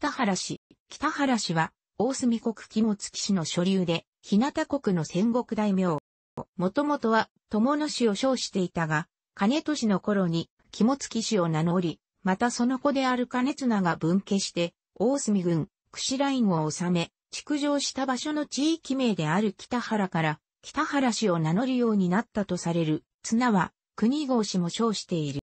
北原氏。北原氏は、大隅国肝付氏の所流で、日向国の戦国大名。もともとは、友野氏を称していたが、金氏の頃に、肝付氏を名乗り、またその子である金綱が分家して、大隅郡、串ラインを治め、築城した場所の地域名である北原から、北原氏を名乗るようになったとされる、綱は、国号氏も称している。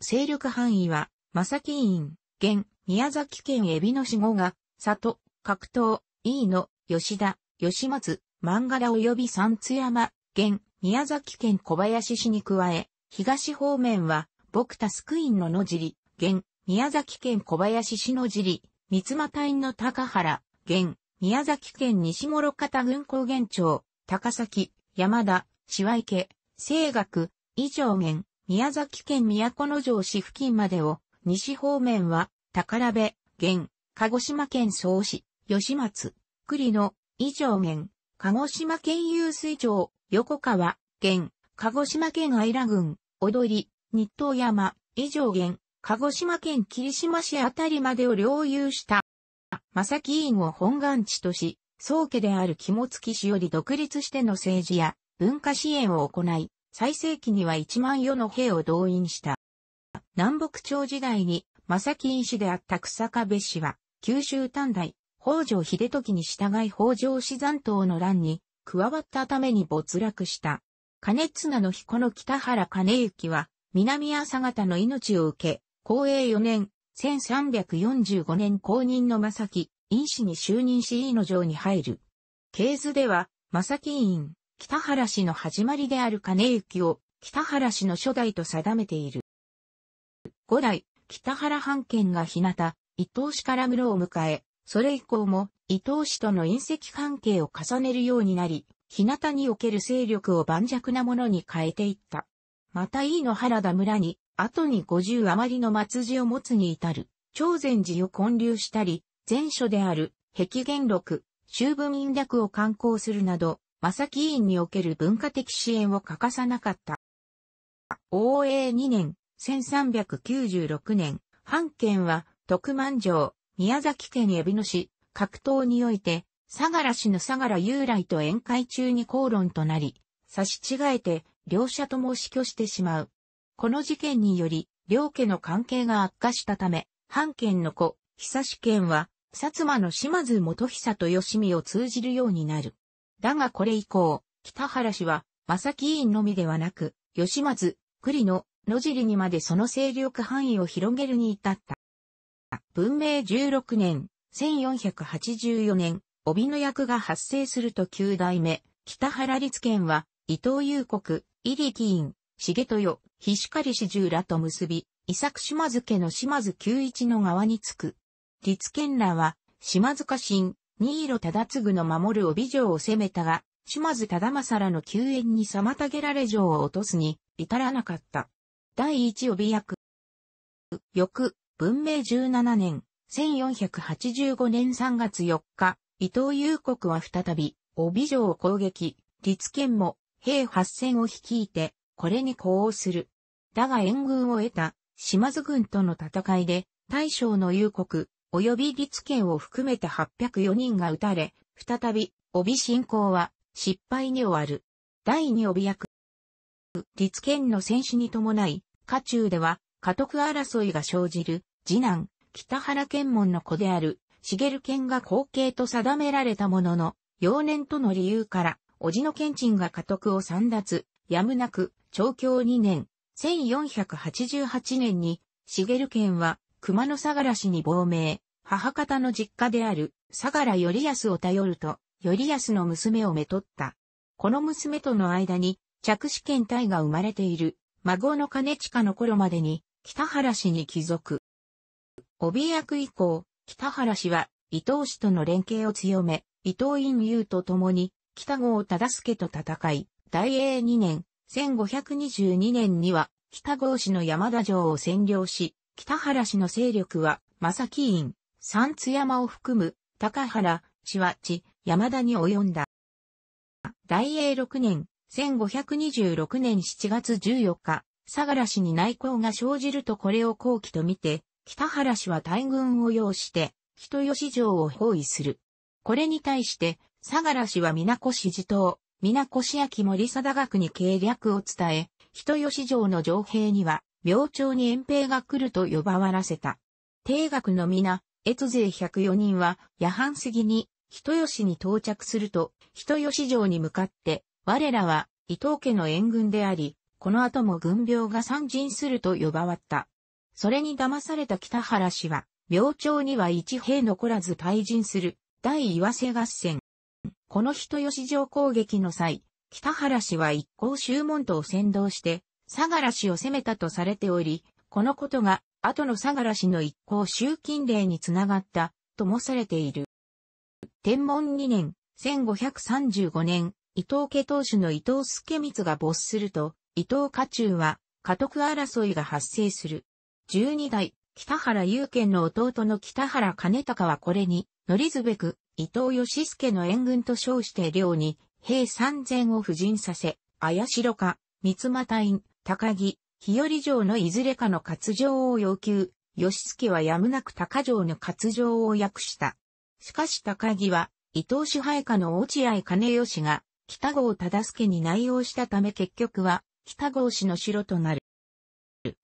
勢力範囲は、正木院、現、宮崎県海老の死後が、里、格闘、飯野、吉田、吉松、漫画及び三津山、現、宮崎県小林市に加え、東方面は、僕タスクインの野尻、現、宮崎県小林市の尻、三間隊の高原、現、宮崎県西諸方軍高原町、高崎、山田、芝池、清学、以上現、宮崎県都城市付近までを、西方面は、宝部、現、鹿児島県総市、吉松、栗野、以上現、鹿児島県遊水町、横川、現、鹿児島県愛良郡、踊り、日東山、以上現、鹿児島県霧島市あたりまでを領有した。正木院を本願地とし、宗家である肝付氏より独立しての政治や文化支援を行い、最盛期には1万余の兵を動員した。南北朝時代に正木院士であった草壁氏は、九州短大、北条秀時に従い北条氏残党の乱に加わったために没落した。金綱の彦の北原金行は、南朝方の命を受け、公営4年、1345年公認の正木、院士に就任し、井の城に入る。経図では、正木院、北原氏の始まりである金行を、北原氏の初代と定めている。五代、北原藩県が日向、伊東市から室を迎え、それ以降も伊東市との隕石関係を重ねるようになり、日向における勢力を盤石なものに変えていった。また飯野原田村に、後に五十余りの末字を持つに至る、朝禅寺を建立したり、前書である、壁元録、修文院略を刊行するなど、正木委員における文化的支援を欠かさなかった。応永2年、1396年、藩県は、徳満城、宮崎県海老野市、格闘において、相良氏の相良雄来と宴会中に口論となり、差し違えて、両者とも死去してしまう。この事件により、両家の関係が悪化したため、藩県の子、久志県は、薩摩の島津元久と吉見を通じるようになる。だがこれ以降、北原氏は、正木委員のみではなく、吉松、栗野、野尻にまでその勢力範囲を広げるに至った。文明16年、1484年、帯の役が発生すると9代目、北原律憲は、伊藤裕国、伊ーン、重豊、菱狩四重らと結び、伊作島津家の島津九一の側につく。律憲らは、島津家臣、新色忠次の守る帯城を攻めたが、島津忠政らの救援に妨げられ城を落とすに、至らなかった。第一帯役。翌、文明17年、1485年3月4日、伊藤裕国は再び、帯城を攻撃、立憲も、兵8千を率いて、これに呼応する。だが援軍を得た、島津軍との戦いで、大将の裕国、及び立憲を含めて804人が撃たれ、再び、帯侵攻は、失敗に終わる。第二帯役。立憲の戦死に伴い、家中では、家督争いが生じる、次男、北原健門の子である、茂健が後継と定められたものの、幼年との理由から、叔父の賢鎮が家督を散脱、やむなく、長教2年、1488年に、茂健は、熊野相良氏に亡命、母方の実家である、相良頼康を頼ると、頼康の娘をめとった。この娘との間に、着手検体が生まれている。孫の兼近の頃までに、北原氏に帰属。帯役以降、北原氏は、伊藤氏との連携を強め、伊藤院優と共に、北郷忠助と戦い、大英2年、1522年には、北郷氏の山田城を占領し、北原氏の勢力は、正木院、三津山を含む、高原、千和地、山田に及んだ。大英6年、1526年7月14日、相良氏に内向が生じるとこれを後期と見て、北原氏は大軍を要して、人吉城を包囲する。これに対して、相良氏は皆越寺頭、皆越秋森貞学に計略を伝え、人吉城の城兵には、明朝に遠兵が来ると呼ばわらせた。定学の皆、越勢104人は、夜半過ぎに、人吉に到着すると、人吉城に向かって、我らは伊藤家の援軍であり、この後も軍病が参陣すると呼ばわった。それに騙された北原氏は、明朝には一兵残らず退陣する、第岩瀬合戦。この人吉城攻撃の際、北原氏は一行周門徒を先導して、相良氏を攻めたとされており、このことが、後の相良氏の一行周近令につながった、ともされている。天文2年、1535年、伊藤家当主の伊藤助光が没すると、伊藤家中は、家督争いが発生する。十二代、北原雄賢の弟の北原兼隆はこれに、乗りずべく、伊藤義助の援軍と称して領に、兵三千を布陣させ、綾城家、三俣院、高木、日和城のいずれかの活城を要求、義助はやむなく高城の活城を訳した。しかし高木は、伊藤支配下の落合兼義が、北郷忠助に内応したため結局は、北郷氏の城となる。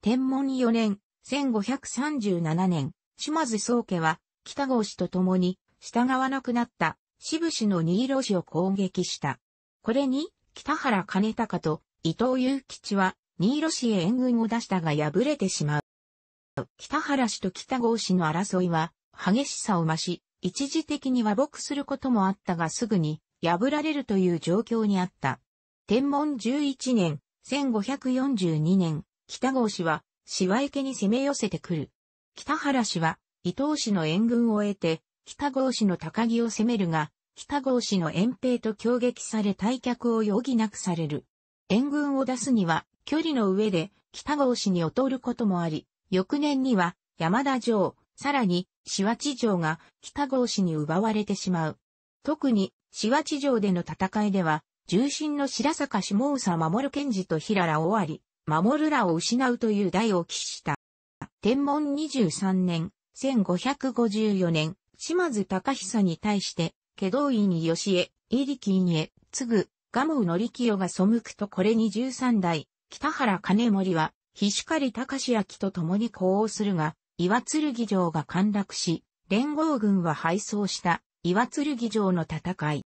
天文4年、1537年、島津宗家は、北郷氏と共に、従わなくなった、渋氏の新色氏を攻撃した。これに、北原兼高と伊藤祐吉は、新色氏へ援軍を出したが敗れてしまう。北原氏と北郷氏の争いは、激しさを増し、一時的に和睦することもあったがすぐに、破られるという状況にあった。天文11年、1542年、北郷氏は、芝池に攻め寄せてくる。北原氏は、伊東氏の援軍を得て、北郷氏の高木を攻めるが、北郷氏の遠兵と強撃され退却を余儀なくされる。援軍を出すには、距離の上で、北郷氏に劣ることもあり、翌年には、山田城、さらに、紫和地城が北郷氏に奪われてしまう。特に、紫波地上での戦いでは、重臣の白坂下総守賢治と平ら終わり、守らを失うという代を喫した。天文23年、1554年、島津隆久に対して、祁道院吉江、入力院へ、継ぐ、蒲生則清が背くとこれに13代、北原金森は、菱狩隆明と共に呼応するが、岩剣城が陥落し、連合軍は敗走した。岩剣城の戦い。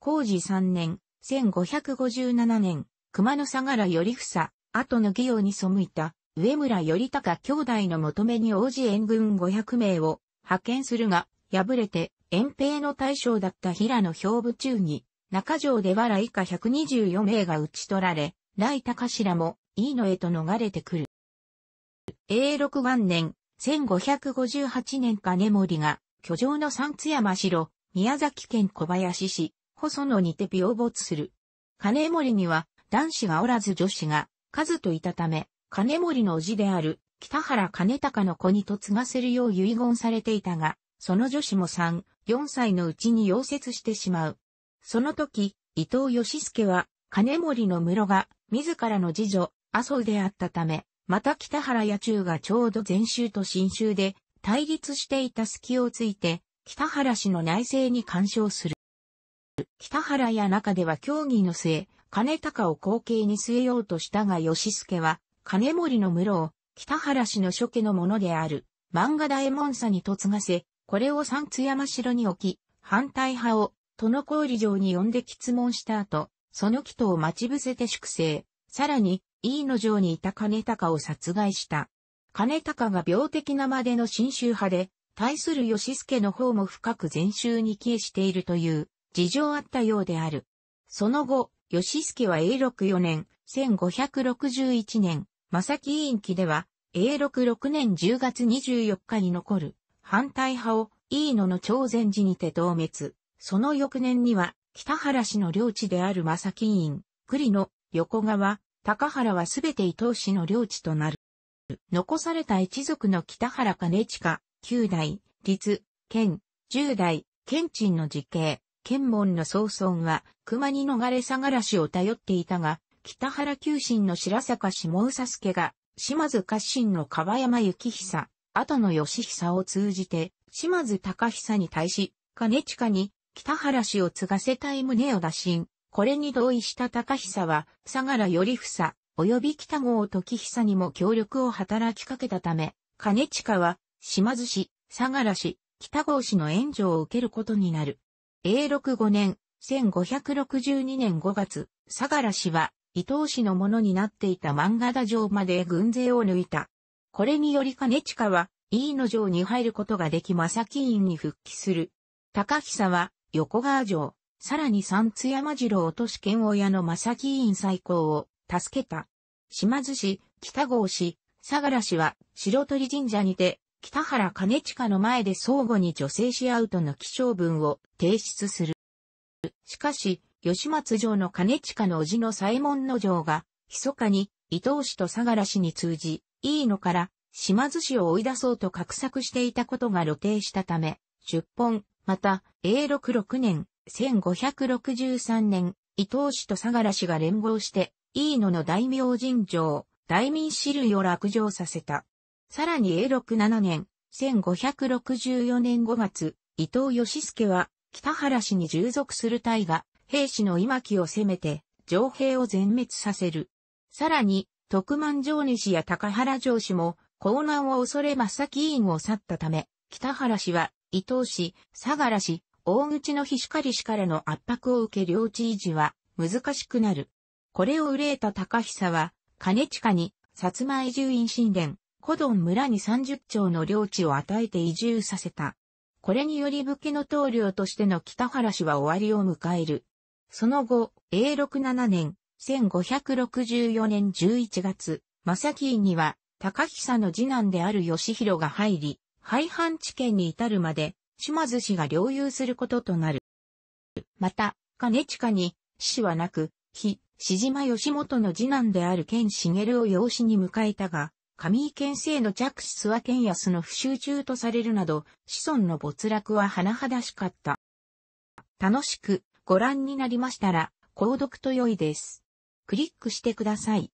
工事3年、1557年、熊野相良頼房、後の義用に背いた、上村頼高兄弟の求めに応じ援軍500名を派遣するが、敗れて、遠兵の大将だった平野兵部中に、中城で原以下124名が討ち取られ、来高頭も、井野へと逃れてくる。永禄元年、1558年金森が、居城の三津山城、宮崎県小林市、細野にて病没する。金森には男子がおらず女子が数といたため、金森の叔父である北原金高の子に嫁がせるよう遺言されていたが、その女子も3、4歳のうちに溶接してしまう。その時、伊藤義介は金森の室が自らの次女、麻生であったため、また北原野中がちょうど前週と新週で対立していた隙をついて、北原氏の内政に干渉する。北原や中では協議の末、金高を後継に据えようとしたが吉助は、金森の室を、北原氏の初家のものである、漫画大門佐に嫁がせ、これを三津山城に置き、反対派を、殿売城に呼んで質問した後、その祈祷を待ち伏せて粛清、さらに、飯野城にいた金高を殺害した。金高が病的なまでの新州派で、対する吉助の方も深く前宗に帰依しているという事情あったようである。その後、吉助は永禄4年、1561年、正木委員期では、永禄6年10月24日に残る、反対派を、飯野の朝鮮寺にて同滅。その翌年には、北原氏の領地である正木委員、栗野、横川、高原はすべて伊藤氏の領地となる。残された一族の北原兼近、九代、立、県、十代、県鎮の時系、県門の総村は、熊に逃れ下がらしを頼っていたが、北原九神の白坂下宇佐助が、島津家臣の河山幸久、後の義久を通じて、島津隆久に対し、兼近に、北原氏を継がせたい旨を打診。これに同意した高久は、相良頼房、及び北郷時久にも協力を働きかけたため、金近は、島津氏、相良氏、北郷氏の援助を受けることになる。永禄5年、1562年5月、相良氏は、伊藤氏のものになっていた漫画田城まで軍勢を抜いた。これにより金近は、飯野城に入ることができ正木院に復帰する。高久は、横川城、さらに三津山城と試験親の正木院再興を、助けた。島津氏、北郷氏、相良氏は、白鳥神社にて、北原兼近の前で相互に女性し合うとの気象文を提出する。しかし、吉松城の兼近の叔父の左衛門の城が、密かに伊藤氏と相良氏に通じ、いいのから島津氏を追い出そうと画策していたことが露呈したため、出本、また、永禄6年、1563年、伊藤氏と相良氏が連合して、飯野の大名尋常、大民私類を落城させた。さらに永禄7年、1564年5月、伊藤義助は、北原氏に従属する隊が、兵士の今木を攻めて、城兵を全滅させる。さらに、徳満城西や高原城氏も、江南を恐れ真っ先院を去ったため、北原氏は、伊藤氏、相良氏、大口の菱狩氏からの圧迫を受け領地維持は、難しくなる。これを憂えた高久は、兼近に、薩摩移住院神殿、古道村に30町の領地を与えて移住させた。これにより武家の棟領としての北原氏は終わりを迎える。その後、永禄7年、1564年11月、正木院には、高久の次男である義弘が入り、廃藩置県に至るまで、島津氏が領有することとなる。また、兼近に、氏はなく、非、志島義元の次男である剣茂を養子に迎えたが、上井県生の着手は県安の不集中とされるなど、子孫の没落は甚だしかった。楽しくご覧になりましたら、購読と良いです。クリックしてください。